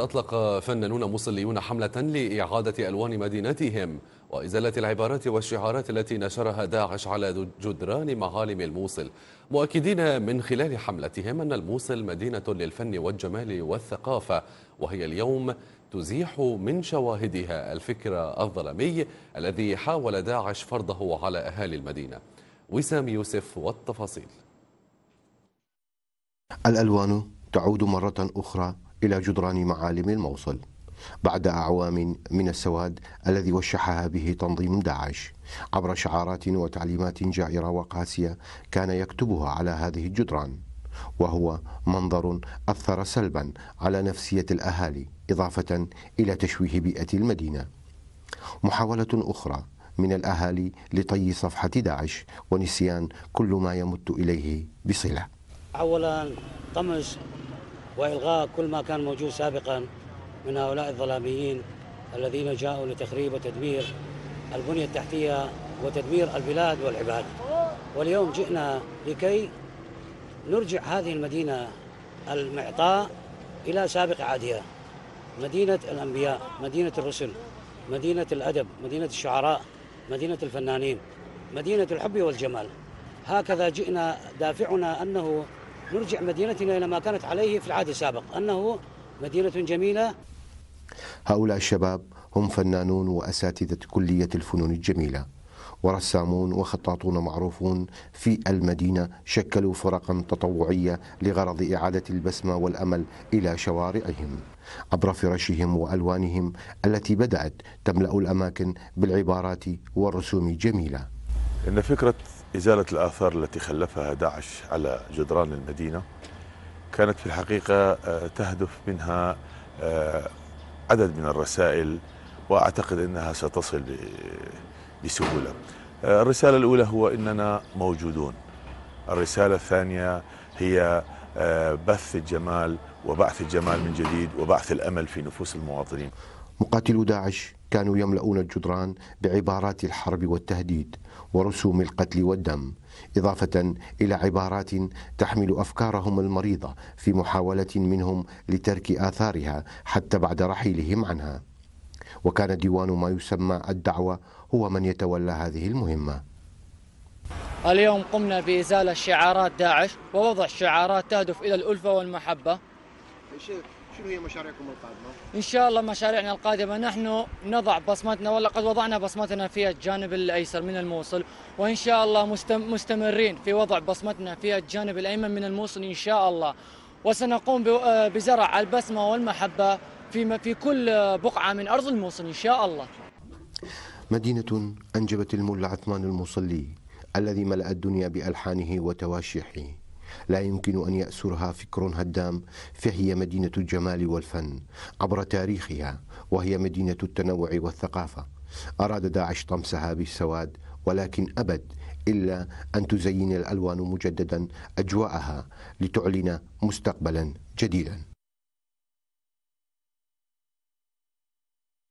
أطلق فنانون مصليون حملة لإعادة ألوان مدينتهم وإزالة العبارات والشعارات التي نشرها داعش على جدران معالم الموصل مؤكدين من خلال حملتهم أن الموصل مدينة للفن والجمال والثقافة وهي اليوم تزيح من شواهدها الفكر الظلمي الذي حاول داعش فرضه على أهالي المدينة وسام يوسف والتفاصيل الألوان تعود مرة أخرى إلى جدران معالم الموصل بعد أعوام من السواد الذي وشحها به تنظيم داعش عبر شعارات وتعليمات جائرة وقاسية كان يكتبها على هذه الجدران وهو منظر أثر سلبا على نفسية الأهالي إضافة إلى تشويه بيئة المدينة محاولة أخرى من الأهالي لطي صفحة داعش ونسيان كل ما يمت إليه بصلة أولا طمس والغاء كل ما كان موجود سابقا من هؤلاء الظلاميين الذين جاءوا لتخريب وتدمير البنيه التحتيه وتدمير البلاد والعباد. واليوم جئنا لكي نرجع هذه المدينه المعطاء الى سابق عادية مدينه الانبياء، مدينه الرسل، مدينه الادب، مدينه الشعراء، مدينه الفنانين، مدينه الحب والجمال. هكذا جئنا دافعنا انه نرجع مدينتنا إلى ما كانت عليه في العهد السابق أنه مدينة جميلة هؤلاء الشباب هم فنانون وأساتذة كلية الفنون الجميلة ورسامون وخطاطون معروفون في المدينة شكلوا فرقا تطوعية لغرض إعادة البسمة والأمل إلى شوارعهم عبر فرشهم وألوانهم التي بدأت تملأ الأماكن بالعبارات والرسوم الجميلة إن فكرة إزالة الآثار التي خلفها داعش على جدران المدينة كانت في الحقيقة آه، تهدف منها آه، عدد من الرسائل وأعتقد أنها ستصل بسهولة آه، الرسالة الأولى هو إننا موجودون الرسالة الثانية هي بث الجمال وبعث الجمال من جديد وبعث الأمل في نفوس المواطنين مقاتلو داعش كانوا يملؤون الجدران بعبارات الحرب والتهديد ورسوم القتل والدم اضافه الى عبارات تحمل افكارهم المريضه في محاوله منهم لترك اثارها حتى بعد رحيلهم عنها وكان ديوان ما يسمى الدعوه هو من يتولى هذه المهمه اليوم قمنا بازاله شعارات داعش ووضع شعارات تهدف الى الالفه والمحبه شنو هي مشاريعكم القادمه؟ ان شاء الله مشاريعنا القادمه نحن نضع بصمتنا ولقد وضعنا بصمتنا في الجانب الايسر من الموصل وان شاء الله مستمرين في وضع بصمتنا في الجانب الايمن من الموصل ان شاء الله وسنقوم آه، بزرع البسمه والمحبه في في كل بقعه من ارض الموصل ان شاء الله. مدينه انجبت الملا عثمان الموصلي الذي ملأ الدنيا بألحانه وتواشيحه لا يمكن أن يأسرها فكر هدام فهي مدينة الجمال والفن عبر تاريخها وهي مدينة التنوع والثقافة أراد داعش طمسها بالسواد ولكن أبد إلا أن تزين الألوان مجددا أجواءها لتعلن مستقبلا جديدا